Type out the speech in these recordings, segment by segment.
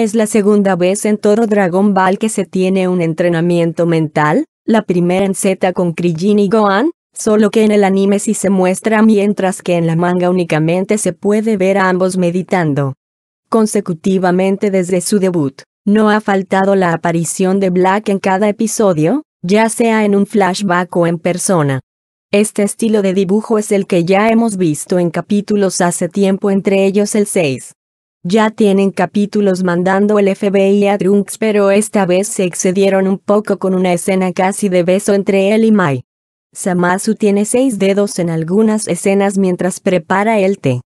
Es la segunda vez en todo Dragon Ball que se tiene un entrenamiento mental, la primera en Z con Krillin y Gohan, solo que en el anime sí se muestra mientras que en la manga únicamente se puede ver a ambos meditando. Consecutivamente desde su debut, no ha faltado la aparición de Black en cada episodio, ya sea en un flashback o en persona. Este estilo de dibujo es el que ya hemos visto en capítulos hace tiempo entre ellos el 6. Ya tienen capítulos mandando el FBI a Drunks, pero esta vez se excedieron un poco con una escena casi de beso entre él y Mai. Samasu tiene seis dedos en algunas escenas mientras prepara el té.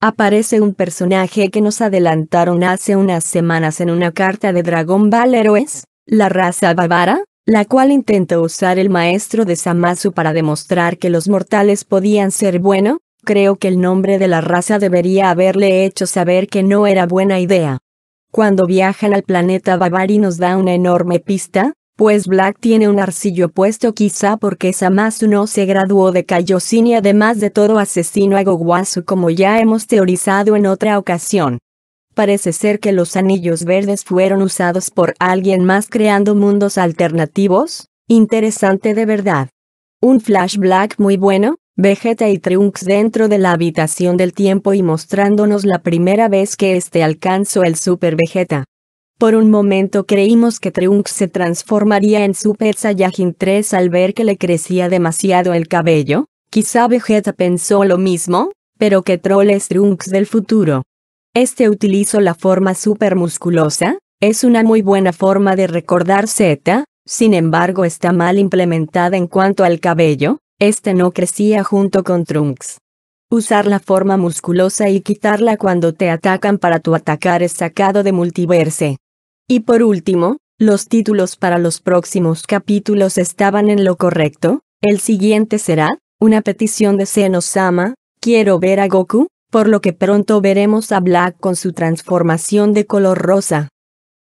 Aparece un personaje que nos adelantaron hace unas semanas en una carta de Dragon Ball Heroes, la raza Bavara, la cual intentó usar el maestro de Samasu para demostrar que los mortales podían ser bueno, Creo que el nombre de la raza debería haberle hecho saber que no era buena idea. Cuando viajan al planeta Bavari nos da una enorme pista, pues Black tiene un arcillo puesto quizá porque Samasu no se graduó de Kayosini y además de todo asesino a Gowasu como ya hemos teorizado en otra ocasión. Parece ser que los anillos verdes fueron usados por alguien más creando mundos alternativos, interesante de verdad. Un Flash Black muy bueno, Vegeta y Trunks dentro de la habitación del tiempo y mostrándonos la primera vez que este alcanzó el Super Vegeta. Por un momento creímos que Trunks se transformaría en Super Saiyajin 3 al ver que le crecía demasiado el cabello, quizá Vegeta pensó lo mismo, pero que troll es Trunks del futuro. Este utilizó la forma super musculosa, es una muy buena forma de recordar Z, sin embargo está mal implementada en cuanto al cabello, este no crecía junto con Trunks. Usar la forma musculosa y quitarla cuando te atacan para tu atacar es sacado de multiverse. Y por último, los títulos para los próximos capítulos estaban en lo correcto. El siguiente será, una petición de Zeno-sama, quiero ver a Goku, por lo que pronto veremos a Black con su transformación de color rosa.